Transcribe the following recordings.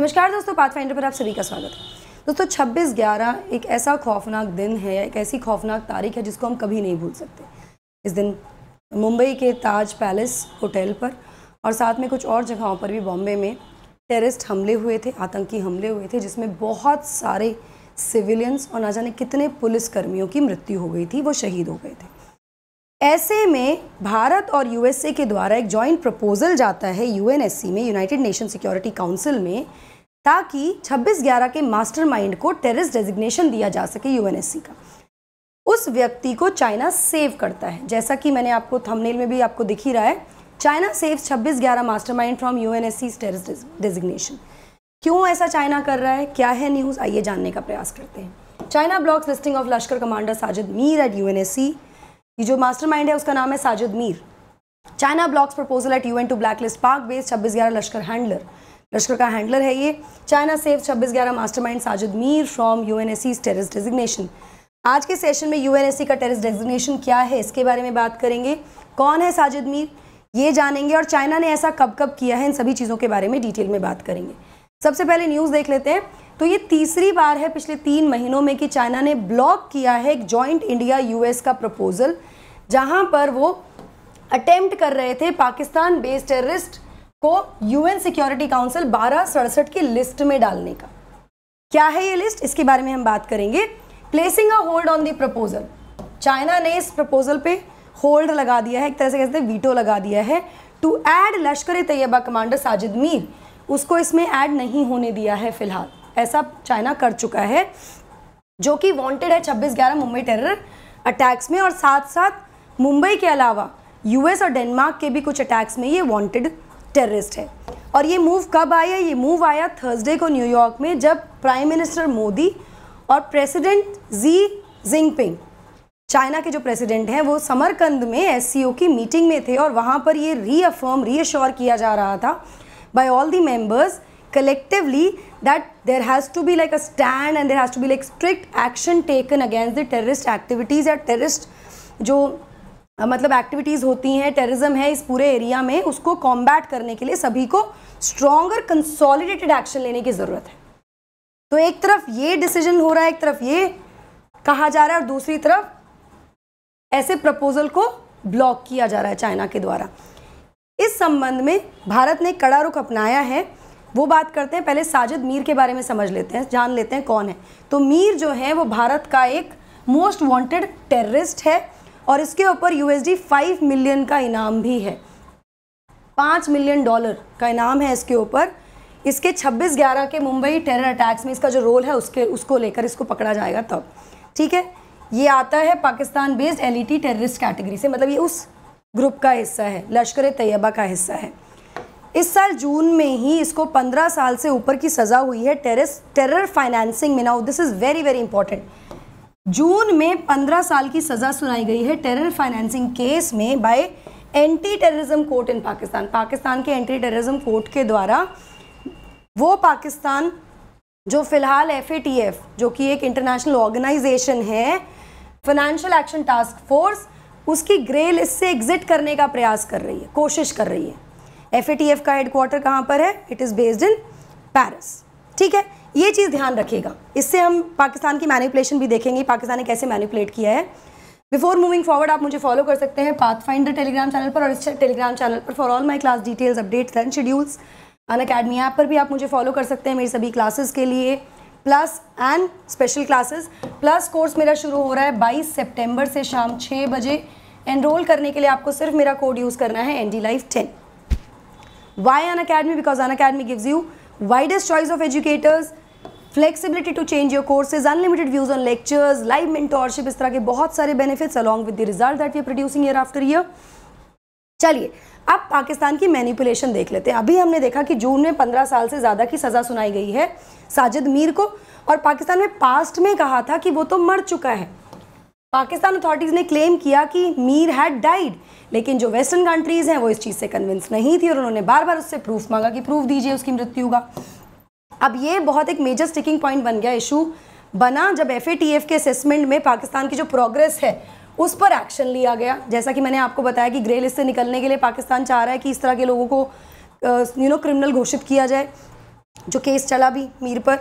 नमस्कार दोस्तों पाथफाइंडर पर आप सभी का स्वागत है दोस्तों 26 ग्यारह एक ऐसा खौफनाक दिन है एक ऐसी खौफनाक तारीख है जिसको हम कभी नहीं भूल सकते इस दिन मुंबई के ताज पैलेस होटल पर और साथ में कुछ और जगहों पर भी बॉम्बे में टेररिस्ट हमले हुए थे आतंकी हमले हुए थे जिसमें बहुत सारे सिविलियंस और ना जाने कितने पुलिसकर्मियों की मृत्यु हो गई थी वो शहीद हो गए थे ऐसे में भारत और यूएसए के द्वारा एक जॉइंट प्रपोजल जाता है यूएनएससी में यूनाइटेड नेशन सिक्योरिटी काउंसिल में ताकि 26 ग्यारह के मास्टरमाइंड को टेररिस्ट डेजिग्नेशन दिया जा सके यूएनएससी का उस व्यक्ति को चाइना सेव करता है जैसा कि मैंने आपको थंबनेल में भी आपको दिख ही रहा है चाइना सेव 26 ग्यारह mastermind from U UNSC terrorist designation क्यों ऐसा चाइना कर रहा है क्या है न्यूज़ आइए जानने का प्रयास करते हैं China blocks listing of Lashkar commander Sajid Mir at C ये जो मास्टरमाइंड है उसका नाम है Sajid Mir China blocks proposal at N to list Pak based छब्बीस ग्यारह लश्कर हैंडलर लश्कर का हैंडलर है ये चाइना सेव छब्बीस ग्यारह master mind Sajid Mir from U N terrorist designation आज के सेशन में यू का टेरिस डेजिग्नेशन क्या है इसके बारे में बात करेंगे कौन है साजिद मीर ये जानेंगे और चाइना ने ऐसा कब कब किया है इन सभी चीज़ों के बारे में डिटेल में बात करेंगे सबसे पहले न्यूज़ देख लेते हैं तो ये तीसरी बार है पिछले तीन महीनों में कि चाइना ने ब्लॉक किया है एक जॉइंट इंडिया यूएस का प्रपोजल जहां पर वो अटेम्प्ट कर रहे थे पाकिस्तान बेस्ड टेररिस्ट को यूएन सिक्योरिटी काउंसिल बारह सड़सठ की लिस्ट में डालने का क्या है ये लिस्ट इसके बारे में हम बात करेंगे placing a hold on the proposal China ने इस प्रपोजल पे होल्ड लगा दिया है एक तरह से कहते हैं वीटो लगा दिया है टू ऐड लश्कर तैयबा कमांडर साजिद मीर उसको इसमें ऐड नहीं होने दिया है फिलहाल ऐसा चाइना कर चुका है जो कि वांटेड है छब्बीस ग्यारह मुंबई टेरर अटैक्स में और साथ साथ मुंबई के अलावा यूएस और डेनमार्क के भी कुछ अटैक्स में ये वांटेड टेररिस्ट है और ये मूव कब आया ये मूव आया थर्सडे को न्यूयॉर्क में जब प्राइम मिनिस्टर मोदी और प्रेसिडेंट जी जिंगपिंग चाइना के जो प्रेसिडेंट हैं वो समरकंद में एस की मीटिंग में थे और वहाँ पर ये रीअफर्म रीअश्योर किया जा रहा था by all the members collectively that there has to be like a stand and there has to be like strict action taken against the terrorist activities या terrorist जो मतलब एक्टिविटीज़ होती हैं टेररिज्म है इस पूरे एरिया में उसको कॉम्बैट करने के लिए सभी को स्ट्रॉन्ग कंसोलिडेटेड एक्शन लेने की ज़रूरत है तो एक तरफ ये डिसीजन हो रहा है एक तरफ ये कहा जा रहा है और दूसरी तरफ ऐसे प्रपोजल को ब्लॉक किया जा रहा है चाइना के द्वारा इस संबंध में भारत ने कड़ा रुख अपनाया है वो बात करते हैं पहले साजिद मीर के बारे में समझ लेते हैं जान लेते हैं कौन है तो मीर जो है वो भारत का एक मोस्ट वांटेड टेररिस्ट है और इसके ऊपर यूएसडी फाइव मिलियन का इनाम भी है पाँच मिलियन डॉलर का इनाम है इसके ऊपर इसके 26 ग्यारह के मुंबई टेरर अटैक्स में इसका जो रोल है उसके उसको लेकर इसको पकड़ा जाएगा तब ठीक है ये आता है Pakistan based LeT terrorist category से मतलब ये उस ग्रुप का हिस्सा है लश्कर तैयबा का हिस्सा है इस साल जून में ही इसको 15 साल से ऊपर की सज़ा हुई है टेरिस टेरर फाइनेंसिंग में now this is very very important June में 15 साल की सज़ा सुनाई गई है टेरर फाइनेंसिंग केस में by anti terrorism court in Pakistan Pakistan के एंटी टेररिज्म कोर्ट के द्वारा वो पाकिस्तान जो फ़िलहाल एफ जो कि एक इंटरनेशनल ऑर्गेनाइजेशन है फाइनेंशियल एक्शन टास्क फोर्स उसकी ग्रे लिस्ट से एग्ज़िट करने का प्रयास कर रही है कोशिश कर रही है एफ का हेडक्वार्टर कहाँ पर है it is based in Paris ठीक है ये चीज़ ध्यान रखिएगा इससे हम पाकिस्तान की मैनिपुलेशन भी देखेंगे पाकिस्तान ने कैसे मैनिपुलेट किया है बिफोर मूविंग फॉरवर्ड आप मुझे फॉलो कर सकते हैं पाथ फाइंडर टेलीग्राम चैनल पर और इस टेलीग्राम चैनल पर for all my class details updates and schedules Unacademy app पर भी आप मुझे फॉलो कर सकते हैं मेरी सभी क्लासेस के लिए plus and special classes plus course मेरा शुरू हो रहा है बाईस सेप्टेम्बर से शाम छः बजे एनरोल करने के लिए आपको सिर्फ मेरा कोड यूज़ करना है N D life ten Why an academy? Because an academy gives you widest choice of educators, flexibility to change your courses, unlimited views on lectures, live mentorship, is tarah ke bahut sare benefits along with the result that we are producing year after year. chaliye अब पाकिस्तान की manipulation देख लेते हैं अभी हमने देखा कि जून में 15 साल से ज़्यादा की सज़ा सुनाई गई है साजिद मीर को और पाकिस्तान में पास्ट में कहा था कि वो तो मर चुका है पाकिस्तान अथॉरिटीज़ ने क्लेम किया कि मीर हैड डाइड लेकिन जो वेस्टर्न कंट्रीज़ हैं वो इस चीज़ से कन्विंस नहीं थी और उन्होंने बार बार उससे प्रूफ मांगा कि प्रूफ दीजिए उसकी मृत्यु का अब ये बहुत एक मेजर स्टिकिंग पॉइंट बन गया इशू बना जब एफ के असेसमेंट में पाकिस्तान की जो प्रोग्रेस है उस पर एक्शन लिया गया जैसा कि मैंने आपको बताया कि ग्रे लिस्ट से निकलने के लिए पाकिस्तान चाह रहा है कि इस तरह के लोगों को यू नो क्रिमिनल घोषित किया जाए जो केस चला भी मीर पर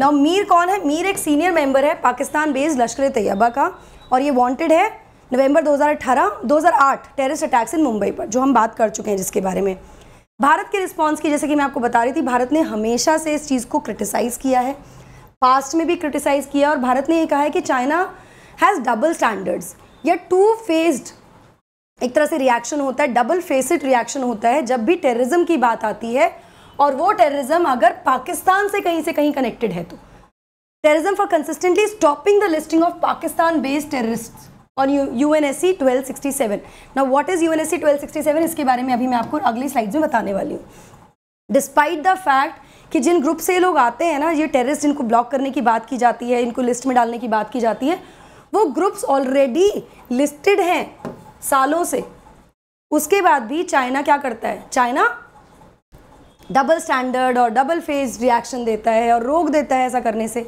नाउ मीर कौन है मीर एक सीनियर मेंबर है पाकिस्तान बेस्ड लश्कर तैयबा का और ये वांटेड है November 2018 2008 terrorist attacks in Mumbai पर जो हम बात कर चुके हैं जिसके बारे में भारत के रिस्पांस की जैसे कि मैं आपको बता रही थी भारत ने हमेशा से इस चीज़ को क्रिटिसाइज़ किया है पास्ट में भी क्रिटिसाइज़ किया और भारत ने ये कहा है कि चाइना हैज़ डबल स्टैंडर्ड्स या टू फेस्ड एक तरह से रिएक्शन होता है डबल फेसड रिएक्शन होता है जब भी टेररिज्म की बात आती है और वो टेररिज्म अगर पाकिस्तान से कहीं से कहीं कनेक्टेड है तो terrorism for consistently stopping the listing of Pakistan-based terrorists on UNSC 1267. Now what is UNSC 1267 इसके बारे में अभी मैं आपको अगली स्लाइड्स में बताने वाली हूँ डिस्पाइट द फैक्ट कि जिन ग्रुप से लोग आते हैं ना ये टेररिस्ट इनको ब्लॉक करने की बात की जाती है इनको लिस्ट में डालने की बात की जाती है वो ग्रुप्स ऑलरेडी लिस्टेड हैं सालों से उसके बाद भी चाइना क्या करता है चाइना डबल स्टैंडर्ड और डबल फेज रिएक्शन देता है और रोक देता है ऐसा करने से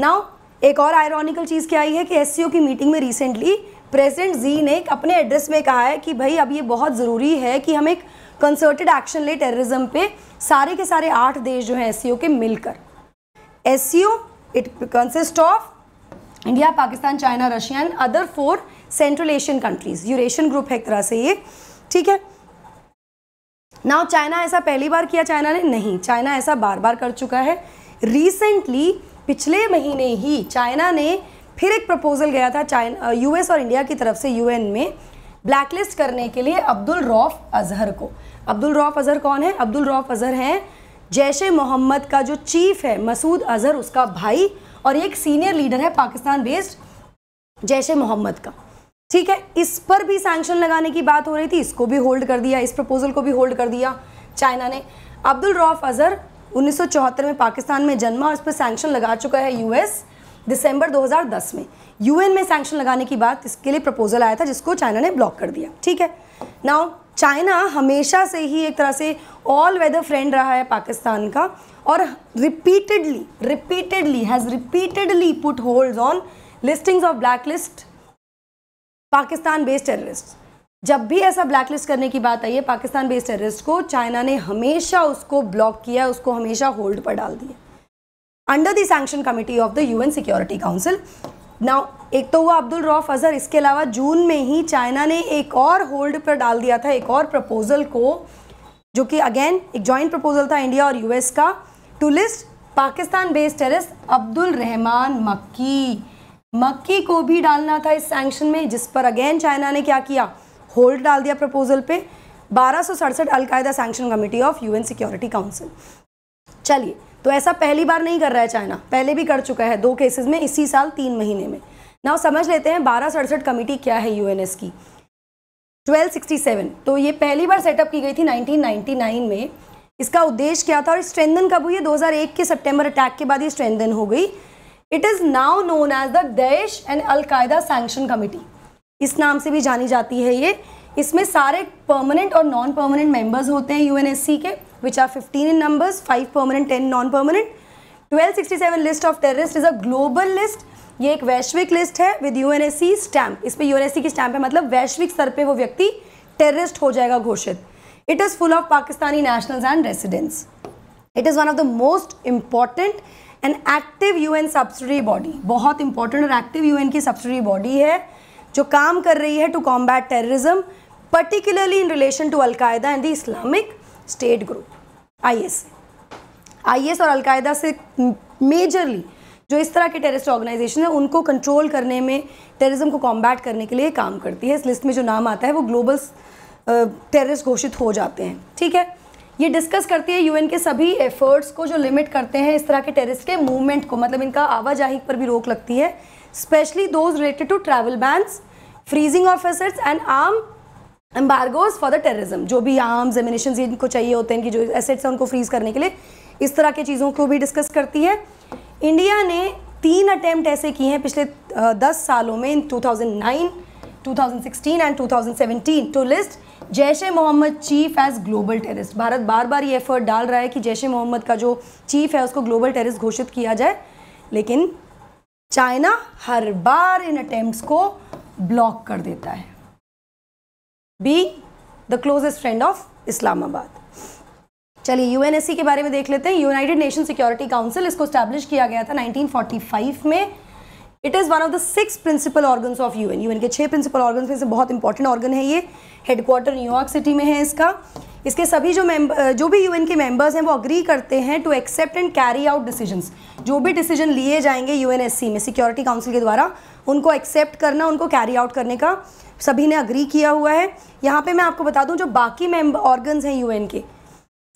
नाउ एक और आयरॉनिकल चीज़ क्या आई है कि एस की मीटिंग में रिसेंटली प्रेसिडेंट जी ने एक अपने एड्रेस में कहा है कि भाई अब ये बहुत ज़रूरी है कि हम एक कंसर्टेड एक्शन ले टेररिज्म पे सारे के सारे आठ देश जो हैं एस के मिलकर S it consist of India Pakistan China Russia and other four central Asian countries Eurasian group है एक तरह से ये ठीक है नाउ चाइना ऐसा पहली बार किया चाइना ने नहीं चाइना ऐसा बार बार कर चुका है रिसेंटली पिछले महीने ही चाइना ने फिर एक प्रपोजल गया था चाइना यूएस और इंडिया की तरफ से यूएन में ब्लैकलिस्ट करने के लिए अब्दुल रौफ अजहर को अब्दुल रौफ अजहर कौन है अब्दुल रौफ अजहर हैं जैश ए मोहम्मद का जो चीफ है मसूद अजहर उसका भाई और एक सीनियर लीडर है पाकिस्तान बेस्ड जैश ए मोहम्मद का ठीक है इस पर भी सैंक्शन लगाने की बात हो रही थी इसको भी होल्ड कर दिया इस प्रपोजल को भी होल्ड कर दिया चाइना ने अब्दुल रौफ अजहर 1974 में पाकिस्तान में जन्मा और इस पर सैंक्शन लगा चुका है यूएस दिसंबर 2010 में यूएन में सैंक्शन लगाने की बात इसके लिए प्रपोजल आया था जिसको चाइना ने ब्लॉक कर दिया ठीक है नाउ चाइना हमेशा से ही एक तरह से ऑल वेदर फ्रेंड रहा है पाकिस्तान का और repeatedly repeatedly has repeatedly put hold on listings of black list Pakistan based terrorist जब भी ऐसा ब्लैकलिस्ट करने की बात आई है पाकिस्तान बेस्ड टेररिस्ट को चाइना ने हमेशा उसको ब्लॉक किया उसको हमेशा होल्ड पर डाल दिया under the sanction committee of the UN security council now एक तो हुआ अब्दुल रौफ अजहर इसके अलावा जून में ही चाइना ने एक और होल्ड पर डाल दिया था एक और प्रपोजल को जो कि अगेन एक जॉइंट प्रपोजल था इंडिया और यूएस का to list Pakistan based terrorist Abdul Rahman Makki Makki को भी डालना था इस सैंक्शन में जिस पर अगेन चाइना ने क्या किया होल्ड डाल दिया प्रपोजल पे बारह सौ सड़सठ al Qaeda sanction committee of UN security council चलिए तो ऐसा पहली बार नहीं कर रहा है चाइना पहले भी कर चुका है दो केसेस में इसी साल तीन महीने में नाउ समझ लेते हैं बारह सड़सठ कमेटी क्या है यूएनएस की 1267 तो ये पहली बार सेटअप की गई थी 1999 में इसका उद्देश्य क्या था और स्ट्रेंदन कब हुई है 2001 के सितंबर अटैक के बाद ये स्ट्रेंदन हो गई it is now known as the Daesh and al Qaeda sanction committee इस नाम से भी जानी जाती है ये इसमें सारे परमानेंट और नॉन परमानेंट मेंबर्स होते हैं यूएनएससी के which are 15 in numbers five permanent ten non permanent 1267 list of terrorist is a global list ये एक वैश्विक लिस्ट है विद यूएनएससी स्टैम्प इस पर यूएनएससी की स्टैम्प है मतलब वैश्विक स्तर पर वो व्यक्ति टेररिस्ट हो जाएगा घोषित it is full of Pakistani nationals and residents it is one of the most important and active N subsidiary body बहुत इंपॉर्टेंट और एक्टिव एन की सब्सिडरी बॉडी है जो काम कर रही है to combat terrorism particularly in relation to al Qaeda and the Islamic State group IS IS और अलकायदा से मेजरली जो इस तरह के टेररिस्ट ऑर्गेनाइजेशन है उनको कंट्रोल करने में टेररिज्म को कॉम्बैट करने के लिए काम करती है इस लिस्ट में जो नाम आता है वो ग्लोबल टेररिस्ट घोषित हो जाते हैं ठीक है ये डिस्कस करती है यूएन के सभी एफर्ट्स को जो लिमिट करते हैं इस तरह के टेररिस्ट के मूवमेंट को मतलब इनका आवाजाही पर भी रोक लगती है especially those related to travel bans, freezing of assets and arm embargoes for the terrorism जो भी आर्म्स एमिनेशन इनको चाहिए होते हैं इनकी जो एसेट्स हैं उनको फ्रीज करने के लिए इस तरह की चीज़ों को भी डिस्कस करती है इंडिया ने तीन अटैम्प्ट ऐसे किए हैं पिछले दस सालों में in 2009, 2016 and two thousand 2017 to list Jaish e Mohammed chief as global terrorist Bharat बार बार ये एफर्ट डाल रहा है कि जैश ए मोहम्मद का जो चीफ है उसको ग्लोबल टेररिस्ट घोषित किया जाए लेकिन चाइना हर बार इन अटेम्प्ट को ब्लॉक कर देता है be the closest friend of Islamabad चलिए यूएनएससी के बारे में देख लेते हैं यूनाइटेड नेशन सिक्योरिटी काउंसिल इसको स्टैब्लिश किया गया था 1945 में it is one of the six principal organs of UN UN के छह प्रिंसिपल ऑर्गन्स में से बहुत इंपॉर्टेंट ऑर्गन है ये हेडक्वार्टर न्यूयॉर्क सिटी में है इसका इसके सभी जो मेंबर जो भी यूएन के मेंबर्स हैं वो अग्री करते हैं to accept and carry out decisions जो भी डिसीजन लिए जाएंगे यूएनएससी में सिक्योरिटी काउंसिल के द्वारा उनको एक्सेप्ट करना उनको कैरी आउट करने का सभी ने अग्री किया हुआ है यहाँ पे मैं आपको बता दूँ जो बाकी मेंबर ऑर्गन्स हैं यूएन के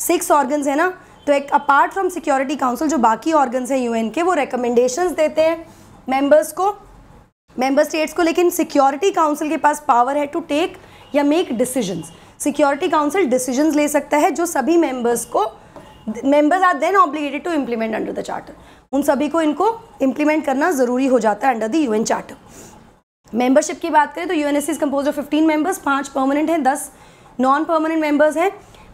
सिक्स ऑर्गन्स हैं ना तो एक अपार्ट फ्रॉम सिक्योरिटी काउंसिल जो बाकी ऑर्गन्स हैं यू के वो रिकमेंडेशंस देते हैं मेंबर्स को मेंबर स्टेट्स को लेकिन सिक्योरिटी काउंसिल के पास पावर है टू टेक या make decisions security council decisions ले सकता है जो सभी मेंबर्स को members are then obligated to implement under the charter उन सभी को इनको इम्प्लीमेंट करना ज़रूरी हो जाता है under the UN charter membership की बात करें तो U N S is composed of fifteen members पांच परमानेंट हैं दस नॉन परमानेंट मेंबर्स हैं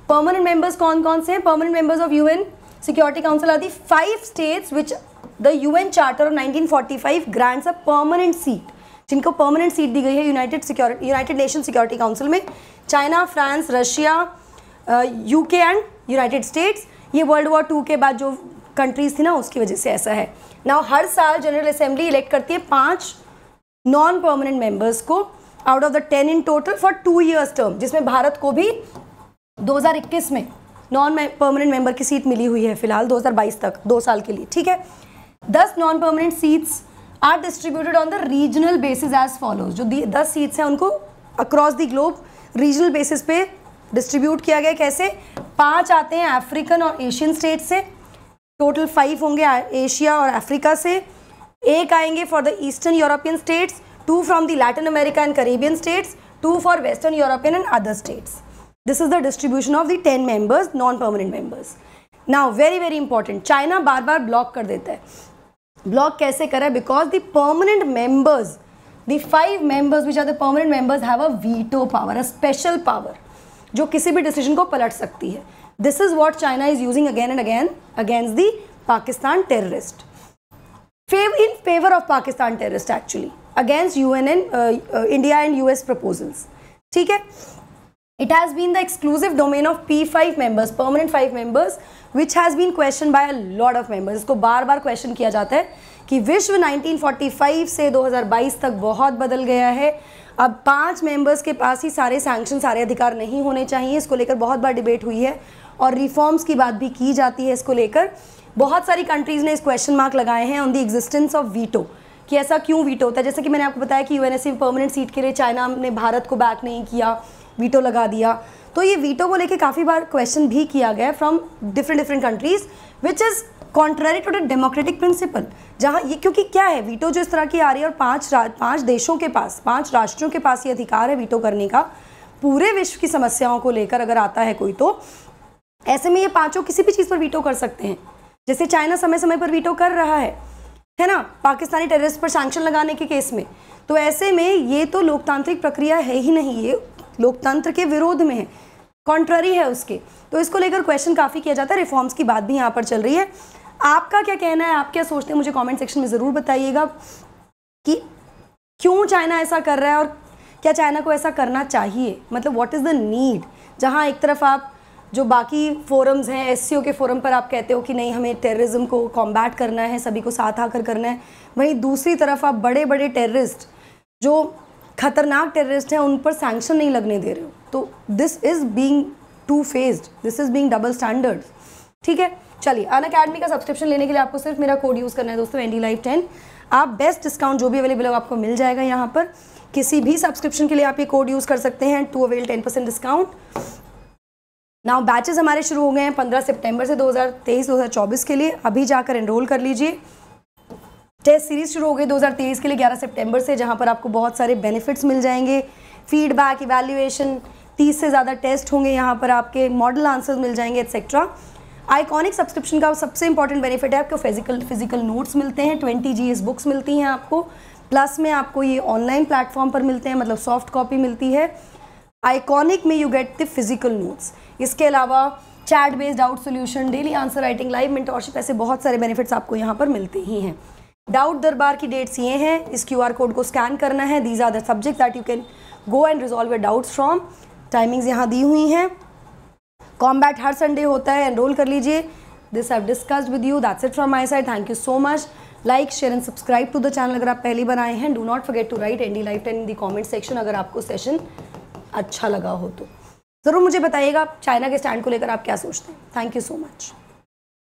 परमानेंट मेंबर्स कौन कौन से हैं permanent members of UN security council are the five states which the UN charter of 1945 grants a permanent seat जिनको permanent seat दी गई है United Security United Nation Security Council में China France Russia UK and United States ये world war two के बाद जो countries थी ना उसकी वजह से ऐसा है ना हर साल जनरल असेंबली इलेक्ट करती है पाँच नॉन परमानेंट मेंबर्स को out of the ten in total for two years term जिसमें भारत को भी 2021 में नॉन परमानेंट मेंबर की सीट मिली हुई है फिलहाल 2022 तक दो साल के लिए ठीक है दस non permanent seats are distributed on the regional basis as follows जो दस सीट्स हैं उनको across the globe regional basis पे डिस्ट्रीब्यूट किया गया कैसे पांच आते हैं अफ्रीकन और एशियन स्टेट से टोटल फाइव होंगे एशिया और अफ्रीका से एक आएंगे for the eastern European states two from the Latin America and Caribbean states two for western European and other states this is the distribution of the ten members non permanent members now very very important China बार बार block कर देता है block कैसे करा है because the permanent members the five members which are the permanent members have a veto power a special power जो किसी भी डिसीजन को पलट सकती है this is what China is using again and again against the Pakistan terrorist in favour of Pakistan terrorist actually against you N N India and US proposals ठीक है It has been the exclusive domain of P5 members, permanent 5 members, which has been questioned by a lot of members. इसको बार बार question किया जाता है कि विश्व 1945 से 2022 तक बहुत बदल गया है अब पांच मेंबर्स के पास ही सारे सैंक्शन सारे अधिकार नहीं होने चाहिए इसको लेकर बहुत बार डिबेट हुई है और रिफॉर्म्स की बात भी की जाती है इसको लेकर बहुत सारी कंट्रीज़ ने इस क्वेश्चन मार्क लगाए हैं on the existence of veto कि ऐसा क्यों वीटो होता है जैसे कि मैंने आपको बताया कि यूएनएससी परमानेंट सीट के लिए चाइना ने भारत को बैक नहीं किया वीटो लगा दिया तो ये वीटो को लेके काफ़ी बार क्वेश्चन भी किया गया from different different countries which is contrary to the democratic principle जहाँ ये क्योंकि क्या है वीटो जो इस तरह की आ रही है और पांच पांच देशों के पास पांच राष्ट्रों के पास ये अधिकार है वीटो करने का पूरे विश्व की समस्याओं को लेकर अगर आता है कोई तो ऐसे में ये पांचों किसी भी चीज़ पर वीटो कर सकते हैं जैसे चाइना समय समय पर वीटो कर रहा है है ना पाकिस्तानी टेररिस्ट पर सैंक्शन लगाने के केस में तो ऐसे में ये तो लोकतांत्रिक प्रक्रिया है ही नहीं ये लोकतंत्र के विरोध में है कॉन्ट्ररी है उसके तो इसको लेकर क्वेश्चन काफ़ी किया जाता है रिफॉर्म्स की बात भी यहाँ पर चल रही है आपका क्या कहना है आप क्या सोचते हैं मुझे कमेंट सेक्शन में ज़रूर बताइएगा कि क्यों चाइना ऐसा कर रहा है और क्या चाइना को ऐसा करना चाहिए मतलब व्हाट इज़ द नीड जहाँ एक तरफ आप जो बाकी फोरम्स हैं एस के फोरम पर आप कहते हो कि नहीं हमें टेररिज्म को कॉम्बैट करना है सभी को साथ आकर करना है वहीं दूसरी तरफ आप बड़े बड़े टेररिस्ट जो खतरनाक टेररिस्ट हैं उन पर सैंक्शन नहीं लगने दे रहे हो तो this is being two faced this is being double standard ठीक है चलिए अन अकेडमी का सब्सक्रिप्शन लेने के लिए आपको सिर्फ मेरा कोड यूज़ करना है दोस्तों एंडी लाइफ टेन आप बेस्ट डिस्काउंट जो भी अवेलेबल हो आपको मिल जाएगा यहाँ पर किसी भी सब्सक्रिप्शन के लिए आप ये कोड यूज़ कर सकते हैं to avail ten percent discount now batches हमारे शुरू हो गए हैं 15 सितंबर से 2023-2024 के लिए अभी जाकर एनरोल कर लीजिए टेस्ट सीरीज शुरू हो गई 2023 के लिए 11 सितंबर से जहां पर आपको बहुत सारे बेनिफिट्स मिल जाएंगे फीडबैक इवेल्यूएशन 30 से ज़्यादा टेस्ट होंगे यहाँ पर आपके मॉडल आंसर्स मिल जाएंगे एक्सेट्रा आइकॉनिक सब्सक्रिप्शन का सबसे इंपॉर्टेंट बेनिफिट है आपको फिजिकल फिजिकल नोट्स मिलते हैं ट्वेंटी जी बुक्स मिलती हैं आपको प्लस में आपको ये ऑनलाइन प्लेटफॉर्म पर मिलते हैं मतलब सॉफ्ट कॉपी मिलती है आइकॉनिक में you get the physical notes इसके अलावा chat based doubt solution daily answer writing live mentorship ऐसे बहुत सारे बेनिफिट्स आपको यहाँ पर मिलते ही हैं डाउट दरबार की डेट्स ये हैं इस क्यू आर कोड को स्कैन करना है these are the subject that you can go and resolve doubts from timings यहाँ दी हुई हैं कॉम्बैट हर संडे होता है एनरोल कर लीजिए this have discussed with you that's it from my side thank you so much like share and subscribe to the channel अगर आप पहली बार आए हैं do not forget to write Andy life ten in the comment section अगर आपको session अच्छा लगा हो तो ज़रूर मुझे बताइएगा चाइना के स्टैंड को लेकर आप क्या सोचते हैं थैंक यू सो मच